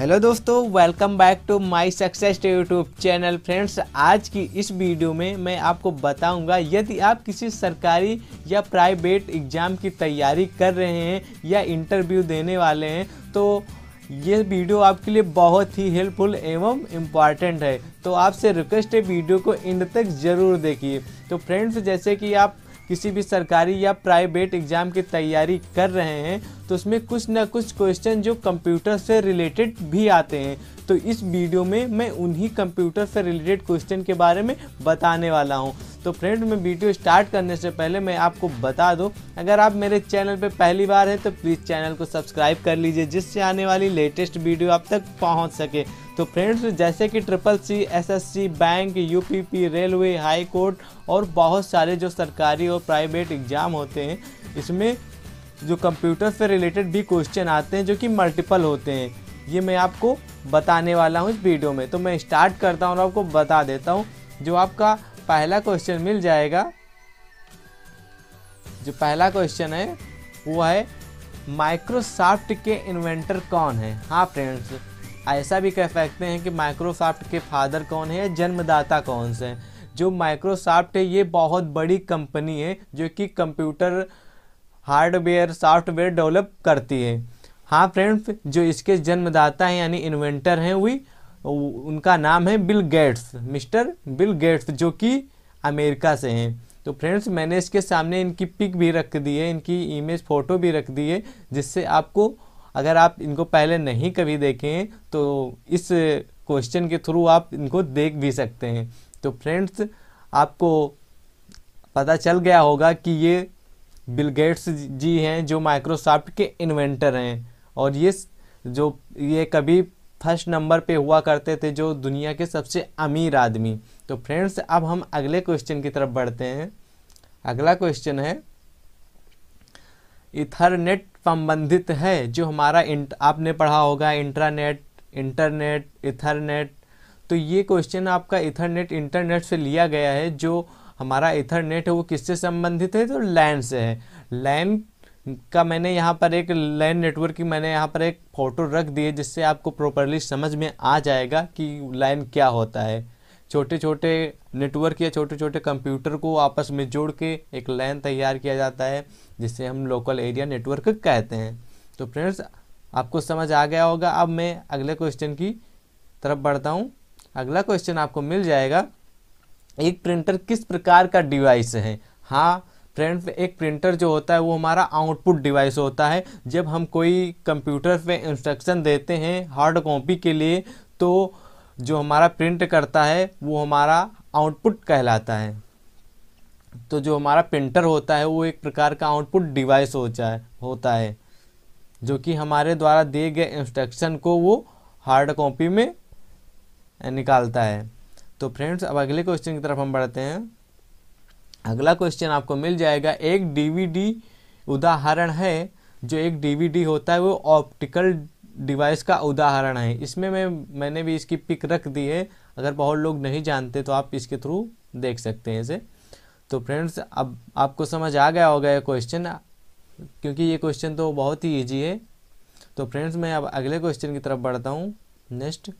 hello दोस्तों welcome back to my success YouTube channel friends आज की इस वीडियो में मैं आपको बताऊंगा यदि आप किसी सरकारी या प्राइवेट एग्ज़ाम की तैयारी कर रहे हैं या इंटरव्यू देने वाले हैं तो ये वीडियो आपके लिए बहुत ही हेल्पफुल एवं इम्पॉर्टेंट है तो आपसे रिक्वेस्ट है वीडियो को इंड तक ज़रूर देखिए तो फ्रेंड्स जैसे कि आप किसी भी सरकारी या प्राइवेट एग्ज़ाम की तैयारी कर रहे हैं तो उसमें कुछ ना कुछ क्वेश्चन जो कंप्यूटर से रिलेटेड भी आते हैं तो इस वीडियो में मैं उन्हीं कंप्यूटर से रिलेटेड क्वेश्चन के बारे में बताने वाला हूँ तो फ्रेंड मैं वीडियो स्टार्ट करने से पहले मैं आपको बता दूं अगर आप मेरे चैनल पर पहली बार हैं तो प्लीज़ चैनल को सब्सक्राइब कर लीजिए जिससे आने वाली लेटेस्ट वीडियो आप तक पहुंच सके तो फ्रेंड्स जैसे कि triple C SSC bank UPP railway high court और बहुत सारे जो सरकारी और प्राइवेट एग्ज़ाम होते हैं इसमें जो कंप्यूटर से रिलेटेड भी क्वेश्चन आते हैं जो कि मल्टीपल होते हैं ये मैं आपको बताने वाला हूँ इस वीडियो में तो मैं स्टार्ट करता हूँ और आपको बता देता हूँ जो आपका पहला क्वेश्चन मिल जाएगा जो पहला क्वेश्चन है वो है माइक्रोसॉफ्ट के इन्वेंटर कौन है हाँ फ्रेंड्स ऐसा भी कह सकते हैं कि माइक्रोसॉफ्ट के फादर कौन है जन्मदाता कौन से हैं जो माइक्रोसॉफ्ट है ये बहुत बड़ी कंपनी है जो कि कंप्यूटर हार्डवेयर सॉफ्टवेयर डेवलप करती है हाँ फ्रेंड्स जो इसके जन्मदाता हैं यानी इन्वेंटर हैं वही उनका नाम है Bill Gates mister Bill Gates जो कि अमेरिका से हैं तो फ्रेंड्स मैंने इसके सामने इनकी पिक भी रख दी है इनकी इमेज फ़ोटो भी रख दी है जिससे आपको अगर आप इनको पहले नहीं कभी देखें तो इस क्वेश्चन के थ्रू आप इनको देख भी सकते हैं तो फ्रेंड्स आपको पता चल गया होगा कि ये बिल गेट्स जी हैं जो माइक्रोसॉफ्ट के इन्वेंटर हैं और ये जो ये कभी फर्स्ट नंबर पे हुआ करते थे जो दुनिया के सबसे अमीर आदमी तो फ्रेंड्स अब हम अगले क्वेश्चन की तरफ बढ़ते हैं अगला क्वेश्चन है इथरनेट संबंधित है जो हमारा आपने पढ़ा होगा इंटरनेट इंटरनेट इथरनेट तो ये क्वेश्चन आपका इथरनेट इंटरनेट से लिया गया है जो हमारा इथरनेट है वो किससे संबंधित है तो लैन से है लैन का मैंने यहाँ पर एक लैन नेटवर्क की मैंने यहाँ पर एक फ़ोटो रख दी है जिससे आपको प्रॉपरली समझ में आ जाएगा कि लैन क्या होता है छोटे छोटे नेटवर्क या छोटे छोटे कंप्यूटर को आपस में जोड़ के एक लैन तैयार किया जाता है जिसे हम लोकल एरिया नेटवर्क कहते हैं तो फ्रेंड्स आपको समझ आ गया होगा अब मैं अगले क्वेश्चन की तरफ बढ़ता हूँ अगला क्वेश्चन आपको मिल जाएगा एक प्रिंटर किस प्रकार का डिवाइस है हाँ फ्रेंड एक प्रिंटर जो होता है वो हमारा आउटपुट डिवाइस होता है जब हम कोई कंप्यूटर पे इंस्ट्रक्शन देते हैं हार्ड कॉपी के लिए तो जो हमारा प्रिंट करता है वो हमारा आउटपुट कहलाता है तो जो हमारा प्रिंटर होता है वो एक प्रकार का आउटपुट डिवाइस हो जाए होता है जो कि हमारे द्वारा दिए गए इंस्ट्रक्शन को वो हार्ड कॉपी में निकालता है तो फ्रेंड्स अब अगले क्वेश्चन की तरफ हम बढ़ते हैं अगला क्वेश्चन आपको मिल जाएगा एक डीवीडी उदाहरण है जो एक डीवीडी होता है वो ऑप्टिकल डिवाइस का उदाहरण है इसमें मैं मैंने भी इसकी पिक रख दी है अगर बहुत लोग नहीं जानते तो आप इसके थ्रू देख सकते हैं इसे तो फ्रेंड्स अब आपको समझ आ गया होगा ये क्वेश्चन क्योंकि ये क्वेश्चन तो बहुत ही ईजी है तो फ्रेंड्स मैं अब अगले क्वेश्चन की तरफ बढ़ता हूँ नेक्स्ट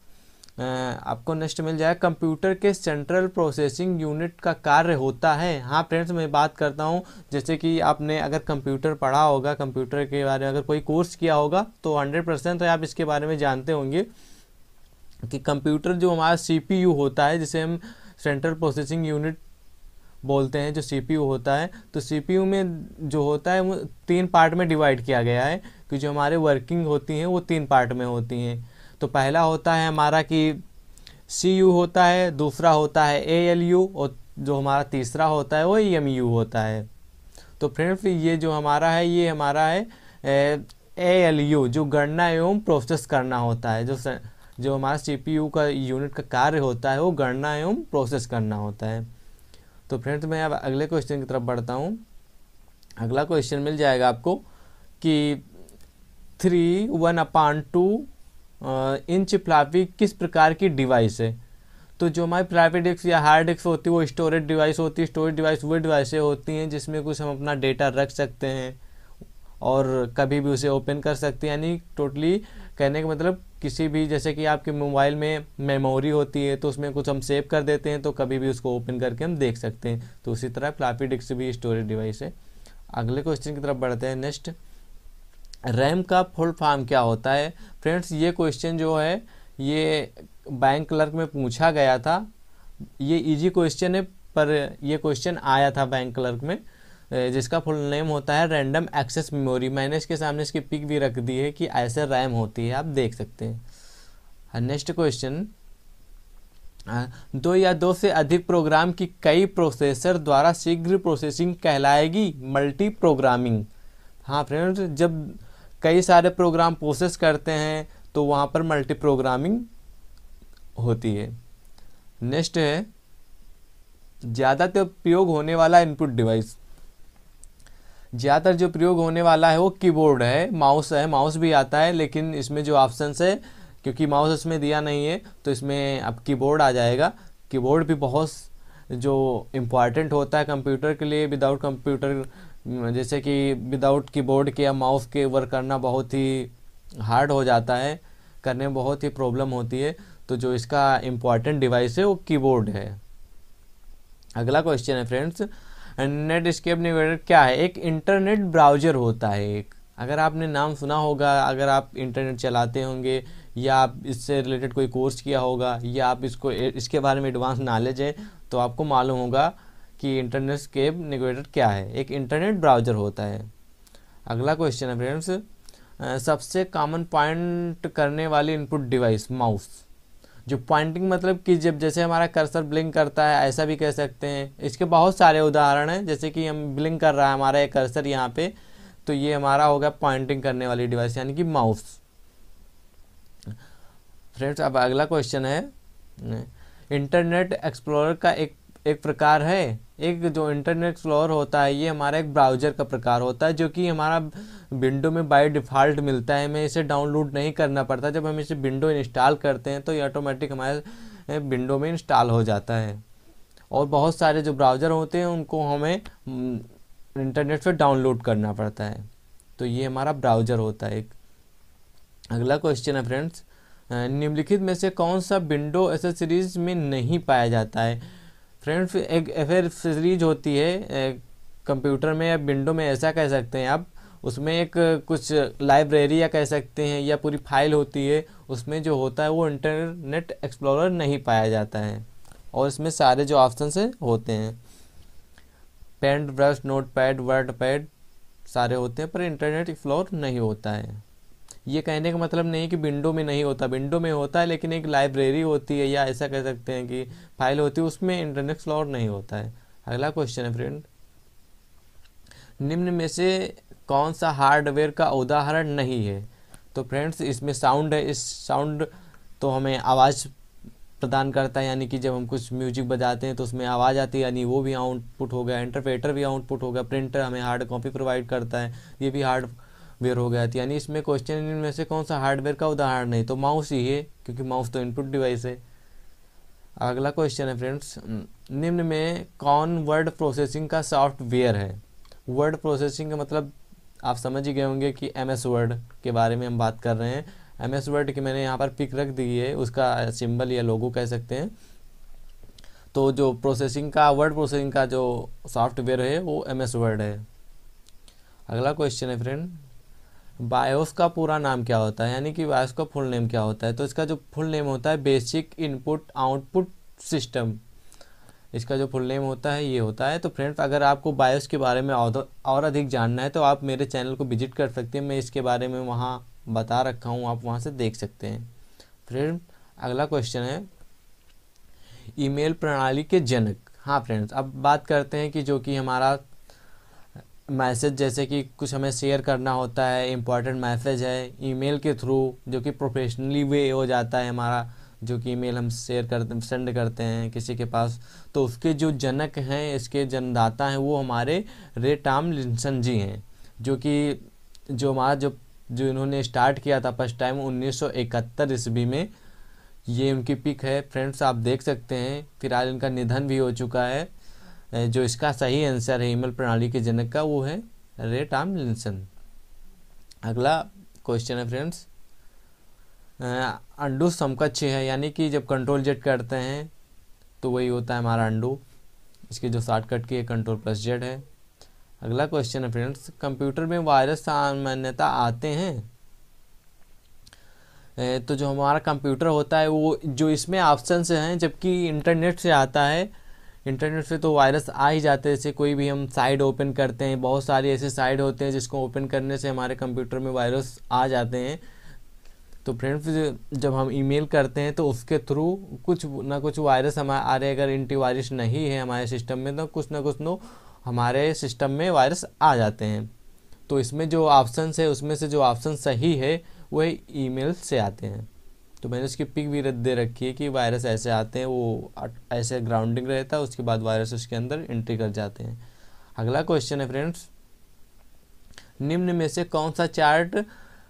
आपको नेक्स्ट मिल जाएगा कंप्यूटर के सेंट्रल प्रोसेसिंग यूनिट का कार्य होता है हाँ फ्रेंड्स मैं बात करता हूँ जैसे कि आपने अगर कंप्यूटर पढ़ा होगा कंप्यूटर के बारे में अगर कोई कोर्स किया होगा तो हंड्रेड परसेंट तो आप इसके बारे में जानते होंगे कि कंप्यूटर जो हमारा सी होता है जिसे हम सेंट्रल प्रोसेसिंग यूनिट बोलते हैं जो सी होता है तो सी में जो होता है वो तीन पार्ट में डिवाइड किया गया है कि जो हमारे वर्किंग होती हैं वो तीन पार्ट में होती हैं तो पहला होता है हमारा कि सी यू होता है दूसरा होता है ए एल यू और जो हमारा तीसरा होता है वो ई एम यू होता है तो फ्रेंड्स ये जो हमारा है ये हमारा है ए एल यू जो गणना एवं प्रोसेस करना होता है जो स, जो हमारा सी पी यू का यूनिट का कार्य होता है वो गणना एवं प्रोसेस करना होता है तो फ्रेंड्स मैं अब अगले क्वेश्चन की तरफ बढ़ता हूँ अगला क्वेश्चन मिल जाएगा आपको कि three one upon two inch floppy किस प्रकार की डिवाइस है तो जो हमारी प्राइवेट डिस्क या हार्ड डिस्क होती है वो स्टोरेज डिवाइस होती है स्टोरेज डिवाइस वो डिवाइसें होती हैं जिसमें कुछ हम अपना डेटा रख सकते हैं और कभी भी उसे ओपन कर सकते हैं यानी टोटली कहने का मतलब किसी भी जैसे कि आपके मोबाइल में मेमोरी होती है तो उसमें कुछ हम सेव कर देते हैं तो कभी भी उसको ओपन करके हम देख सकते हैं तो उसी तरह फ्लापी डिस्क भी स्टोरेज डिवाइस है अगले क्वेश्चन की तरफ बढ़ते हैं नेक्स्ट रैम का फुल फॉर्म क्या होता है फ्रेंड्स ये क्वेश्चन जो है ये बैंक क्लर्क में पूछा गया था ये इजी क्वेश्चन है पर ये क्वेश्चन आया था बैंक क्लर्क में जिसका फुल नेम होता है रैंडम एक्सेस मेमोरी मैंने इसके सामने इसकी पिक भी रख दी है कि ऐसे रैम होती है आप देख सकते हैं नेक्स्ट हाँ, क्वेश्चन दो या दो से अधिक प्रोग्राम की कई प्रोसेसर द्वारा शीघ्र प्रोसेसिंग कहलाएगी मल्टी प्रोग्रामिंग हाँ फ्रेंड्स जब कई सारे प्रोग्राम प्रोसेस करते हैं तो वहाँ पर मल्टी प्रोग्रामिंग होती है नेक्स्ट है ज़्यादातर प्रयोग होने वाला इनपुट डिवाइस ज़्यादातर जो प्रयोग होने वाला है वो कीबोर्ड है माउस है माउस भी आता है लेकिन इसमें जो ऑप्शन है क्योंकि माउस इसमें दिया नहीं है तो इसमें अब कीबोर्ड आ जाएगा कीबोर्ड भी बहुत जो इम्पॉर्टेंट होता है कंप्यूटर के लिए विदाउट कंप्यूटर हम्म, जैसे कि विदाउट कीबोर्ड के या माउस के वर्क करना बहुत ही हार्ड हो जाता है करने में बहुत ही प्रॉब्लम होती है तो जो इसका इम्पॉर्टेंट डिवाइस है वो कीबोर्ड है अगला क्वेश्चन है फ्रेंड्स नेट स्केप निवेडर क्या है एक इंटरनेट ब्राउजर होता है एक अगर आपने नाम सुना होगा अगर आप इंटरनेट चलाते होंगे या आप इससे रिलेटेड कोई कोर्स किया होगा या आप इसको इसके बारे में एडवांस नॉलेज है तो आपको मालूम होगा कि इंटरनेटस्केप निगोरेटर क्या है एक इंटरनेट ब्राउजर होता है अगला क्वेश्चन है फ्रेंड्स सबसे कॉमन पॉइंट करने वाली इनपुट डिवाइस माउस जो पॉइंटिंग मतलब कि जब जैसे हमारा कर्सर ब्लिंक करता है ऐसा भी कह सकते हैं इसके बहुत सारे उदाहरण हैं जैसे कि हम ब्लिंक कर रहा है हमारा एक कर्सर यहाँ पे तो ये हमारा होगा पॉइंटिंग करने वाली डिवाइस यानी कि माउस फ्रेंड्स अब अगला क्वेश्चन है इंटरनेट एक्सप्लोरर का एक एक प्रकार है एक जो इंटरनेट एक्सप्लोर होता है ये हमारा एक ब्राउज़र का प्रकार होता है जो कि हमारा विंडो में बाय डिफ़ॉल्ट मिलता है हमें इसे डाउनलोड नहीं करना पड़ता जब हम इसे विंडो इंस्टॉल करते हैं तो ये ऑटोमेटिक हमारे विंडो में इंस्टॉल हो जाता है और बहुत सारे जो ब्राउज़र होते हैं उनको हमें इंटरनेट पर डाउनलोड करना पड़ता है तो ये हमारा ब्राउज़र होता है एक अगला क्वेश्चन है फ्रेंड्स निम्नलिखित में से कौन सा विंडो एसेसरीज में नहीं पाया जाता है फ्रेंड्स एक सीरीज होती है कंप्यूटर में या विंडो में ऐसा कह सकते हैं आप उसमें एक कुछ लाइब्रेरी या कह सकते हैं या पूरी फाइल होती है उसमें जो होता है वो इंटरनेट एक्सप्लोरर नहीं पाया जाता है और इसमें सारे जो ऑप्शन हैं होते हैं Paintbrush Notepad WordPad सारे होते हैं पर इंटरनेट एक्सप्लोर नहीं होता है ये कहने का मतलब नहीं कि विंडो में नहीं होता विंडो में होता है लेकिन एक लाइब्रेरी होती है या ऐसा कह सकते हैं कि फाइल होती है उसमें इंटरनेट एक्सप्लोर नहीं होता है अगला क्वेश्चन है फ्रेंड निम्न में से कौन सा हार्डवेयर का उदाहरण नहीं है तो फ्रेंड्स इसमें साउंड है इस साउंड तो हमें आवाज़ प्रदान करता है यानी कि जब हम कुछ म्यूजिक बजाते हैं तो उसमें आवाज़ आती है यानी वो भी आउटपुट हो गया इंटरप्रेटर भी आउटपुट हो गया प्रिंटर हमें हार्ड कॉपी प्रोवाइड करता है ये भी हार्ड वेयर हो गया था तो यानी इसमें क्वेश्चन इनमें से कौन सा हार्डवेयर का उदाहरण है तो माउस ही है क्योंकि माउस तो इनपुट डिवाइस है अगला क्वेश्चन है फ्रेंड्स निम्न में कौन वर्ड प्रोसेसिंग का सॉफ्टवेयर है वर्ड प्रोसेसिंग का मतलब आप समझ ही गए होंगे कि एम एस वर्ड के बारे में हम बात कर रहे हैं एम एस वर्ड की मैंने यहाँ पर पिक रख दी है उसका सिंबल या लोगो कह सकते हैं तो जो प्रोसेसिंग का वर्ड प्रोसेसिंग का जो सॉफ्टवेयर है वो एम एस वर्ड है अगला क्वेश्चन है फ्रेंड बायोस का पूरा नाम क्या होता है यानी कि बायोस का फुल नेम क्या होता है तो इसका जो फुल नेम होता है बेसिक इनपुट आउटपुट सिस्टम इसका जो फुल नेम होता है ये होता है तो फ्रेंड्स अगर आपको बायोस के बारे में और अधिक जानना है तो आप मेरे चैनल को विजिट कर सकते हैं मैं इसके बारे में वहाँ बता रखा हूँ आप वहाँ से देख सकते हैं फ्रेंड अगला क्वेश्चन है ईमेल प्रणाली के जनक हाँ फ्रेंड्स अब बात करते हैं कि जो कि हमारा मैसेज जैसे कि कुछ हमें शेयर करना होता है इम्पॉर्टेंट मैसेज है ईमेल के थ्रू जो कि प्रोफेशनली वे हो जाता है हमारा जो कि ईमेल हम शेयर करते सेंड करते हैं किसी के पास तो उसके जो जनक हैं इसके जन्मदाता हैं वो हमारे रे टाम लिंसन जी हैं जो कि जो हमारा जो जो इन्होंने स्टार्ट किया था फर्स्ट टाइम 1971 ईस्वी में ये उनकी पिक है फ्रेंड्स आप देख सकते हैं फिलहाल इनका निधन भी हो चुका है जो इसका सही आंसर है ईमेल प्रणाली के जनक का वो है रेट आम लिंसन अगला क्वेश्चन है फ्रेंड्स अंडू समकक्ष है यानी कि जब कंट्रोल जेड करते हैं तो वही होता है हमारा अंडू इसके जो शॉर्टकट की है कंट्रोल प्लस जेड है अगला क्वेश्चन है फ्रेंड्स कंप्यूटर में वायरस सामान्यता आते हैं तो जो हमारा कंप्यूटर होता है वो जो इसमें ऑप्शन हैं जबकि इंटरनेट से आता है इंटरनेट से तो वायरस आ ही जाते हैं जैसे कोई भी हम साइड ओपन करते हैं बहुत सारी ऐसे साइड होते हैं जिसको ओपन करने से हमारे कंप्यूटर में वायरस आ जाते हैं तो फ्रेंड्स जब हम ईमेल करते हैं तो उसके थ्रू कुछ ना कुछ वायरस हमारे आ रहे अगर एंटी वायरस नहीं है हमारे सिस्टम में तो कुछ ना कुछ नो तो हमारे सिस्टम में वायरस आ जाते हैं तो इसमें जो ऑप्शन है उसमें से जो ऑप्शन सही है वह ई से आते हैं तो मैंने उसकी पिक भी दे रखी है कि वायरस ऐसे आते हैं वो ऐसे ग्राउंडिंग रहता है उसके बाद वायरस उसके अंदर एंट्री कर जाते हैं अगला क्वेश्चन है फ्रेंड्स निम्न में से कौन सा चार्ट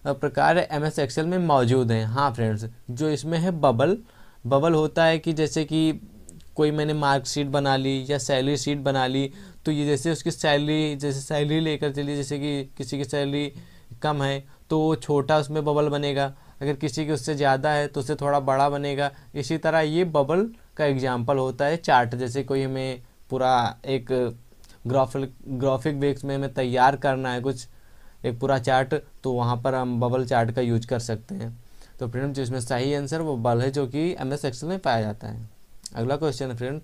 प्रकार एम एस एक्सेल में मौजूद है हाँ फ्रेंड्स जो इसमें है बबल बबल होता है कि जैसे कि कोई मैंने मार्कशीट बना ली या सैलरी शीट बना ली तो ये जैसे उसकी सैलरी जैसे सैलरी लेकर चली जैसे कि किसी की सैलरी कम है तो वो छोटा उसमें बबल बनेगा अगर किसी के उससे ज़्यादा है तो उससे थोड़ा बड़ा बनेगा इसी तरह ये बबल का एग्जाम्पल होता है चार्ट जैसे कोई हमें पूरा एक ग्राफिक ग्राफिक बेस में हमें तैयार करना है कुछ एक पूरा चार्ट तो वहाँ पर हम बबल चार्ट का यूज कर सकते हैं तो फ्रेंड जो इसमें सही आंसर वो बल है जो कि एम एस एक्सल में पाया जाता है अगला क्वेश्चन है फ्रेंड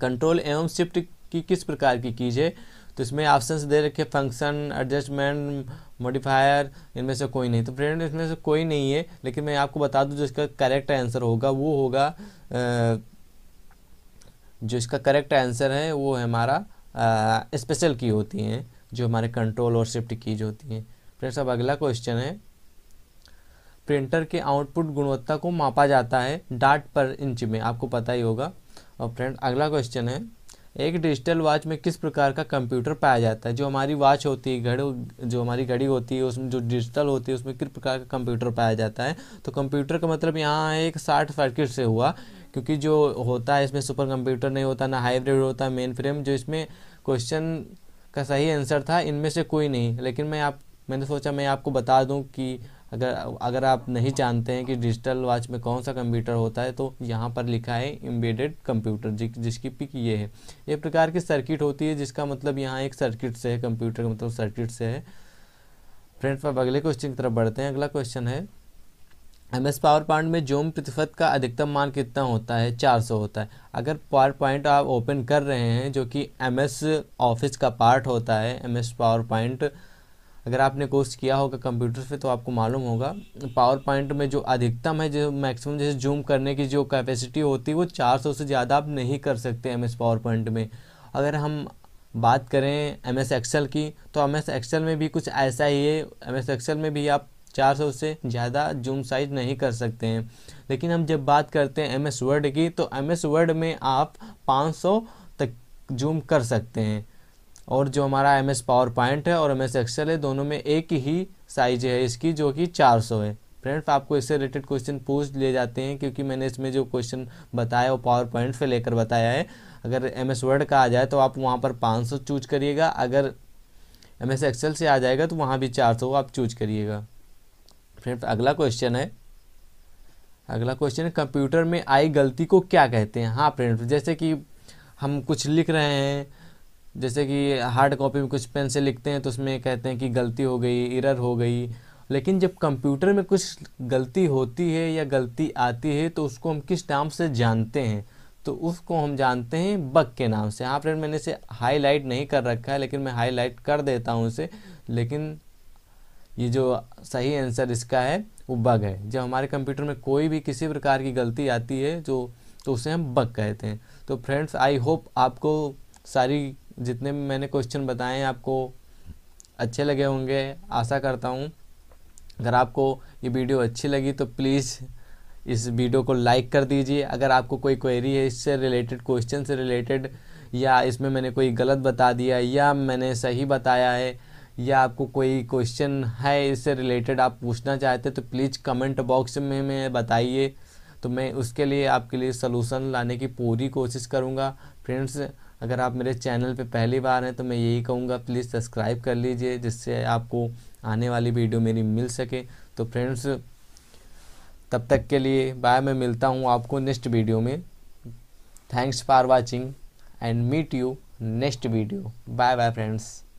कंट्रोल एवं शिफ्ट की किस प्रकार की कीजिए है तो इसमें ऑप्शन दे रखे फंक्शन एडजस्टमेंट मॉडिफायर इनमें से कोई नहीं तो फ्रेंड इसमें से कोई नहीं है लेकिन मैं आपको बता दूं जो इसका करेक्ट आंसर होगा वो होगा जो इसका करेक्ट आंसर है वो है हमारा स्पेशल की होती हैं जो हमारे कंट्रोल और शिफ्ट की जो होती हैं फ्रेंड्स अब अगला क्वेश्चन है प्रिंटर के आउटपुट गुणवत्ता को मापा जाता है डाट पर इंच में आपको पता ही होगा और फ्रेंड अगला क्वेश्चन है एक डिजिटल वॉच में किस प्रकार का कंप्यूटर पाया जाता है जो हमारी वॉच होती है घड़ी जो हमारी घड़ी होती है उसमें जो डिजिटल होती है उसमें किस प्रकार का कंप्यूटर पाया जाता है तो कंप्यूटर का मतलब यहाँ एक शार्ट सर्किट से हुआ क्योंकि जो होता है इसमें सुपर कंप्यूटर नहीं होता ना हाइब्रिड होता है मेन फ्रेम जो इसमें क्वेश्चन का सही आंसर था इनमें से कोई नहीं लेकिन मैं आप मैंने सोचा मैं आपको बता दूँ कि अगर अगर आप नहीं जानते हैं कि डिजिटल वॉच में कौन सा कंप्यूटर होता है तो यहाँ पर लिखा है एम्बेडेड कंप्यूटर जि, जिसकी पिक ये है एक प्रकार की सर्किट होती है जिसका मतलब यहाँ एक सर्किट से है कंप्यूटर का मतलब सर्किट से है फ्रेंड्स आप अगले क्वेश्चन की तरफ बढ़ते हैं अगला क्वेश्चन है एम एस पावर पॉइंट में जोम प्रतिशत का अधिकतम मान कितना होता है 400 होता है अगर पावर पॉइंट आप ओपन कर रहे हैं जो कि एम एस ऑफिस का पार्ट होता है एम एस पावर पॉइंट अगर आपने कोर्स किया होगा कंप्यूटर पे तो आपको मालूम होगा पावर पॉइंट में जो अधिकतम है जो मैक्सिमम जैसे जूम करने की जो कैपेसिटी होती है वो 400 से ज़्यादा आप नहीं कर सकते एम एस पावर पॉइंट में अगर हम बात करें एम एस एक्सेल की तो एम एस एक्सेल में भी कुछ ऐसा ही है एम एस एक्सेल में भी आप 400 से ज़्यादा जूम साइज नहीं कर सकते हैं लेकिन हम जब बात करते हैं एम एस वर्ड की तो एम एस वर्ड में आप सौ तक जूम कर सकते हैं और जो हमारा एम एस पावर पॉइंट है और एम एस एक्सेल है दोनों में एक ही साइज है इसकी जो कि 400 है फ्रेंड्स आपको इससे रिलेटेड क्वेश्चन पूछ लिए जाते हैं क्योंकि मैंने इसमें जो क्वेश्चन बताया वो पावर पॉइंट से लेकर बताया है अगर एम एस वर्ड का आ जाए तो आप वहाँ पर सौ चूज करिएगा अगर एम एस एक्सेल से आ जाएगा तो वहाँ भी सौ आप चूज करिएगा फ्रेंड्स अगला क्वेश्चन है अगला क्वेश्चन है कंप्यूटर में आई गलती को क्या कहते हैं हाँ फ्रेंड्स जैसे कि हम कुछ लिख रहे हैं जैसे कि हार्ड कॉपी में कुछ पेन से लिखते हैं तो उसमें कहते हैं कि गलती हो गई इरर हो गई लेकिन जब कंप्यूटर में कुछ गलती होती है या गलती आती है तो उसको हम किस नाम से जानते हैं तो उसको हम जानते हैं बग के नाम से हाँ फ्रेंड मैंने इसे हाईलाइट नहीं कर रखा है लेकिन मैं हाईलाइट कर देता हूँ इसे लेकिन ये जो सही आंसर इसका है वो बग है जब हमारे कंप्यूटर में कोई भी किसी प्रकार की गलती आती है जो तो उसे हम बग कहते हैं तो फ्रेंड्स आई होप आपको सारी जितने मैंने क्वेश्चन बताए आपको अच्छे लगे होंगे आशा करता हूँ अगर आपको ये वीडियो अच्छी लगी तो प्लीज़ इस वीडियो को लाइक कर दीजिए अगर आपको कोई क्वेरी है इससे रिलेटेड क्वेश्चन से रिलेटेड या इसमें मैंने कोई गलत बता दिया या मैंने सही बताया है या आपको कोई क्वेश्चन है इससे रिलेटेड आप पूछना चाहते तो प्लीज़ कमेंट बॉक्स में मैं बताइए तो मैं उसके लिए आपके लिए सलूशन लाने की पूरी कोशिश करूँगा फ्रेंड्स अगर आप मेरे चैनल पे पहली बार हैं तो मैं यही कहूँगा प्लीज़ सब्सक्राइब कर लीजिए जिससे आपको आने वाली वीडियो मेरी मिल सके तो फ्रेंड्स तब तक के लिए बाय मैं मिलता हूँ आपको नेक्स्ट वीडियो में thanks for watching and meet you next video bye bye friends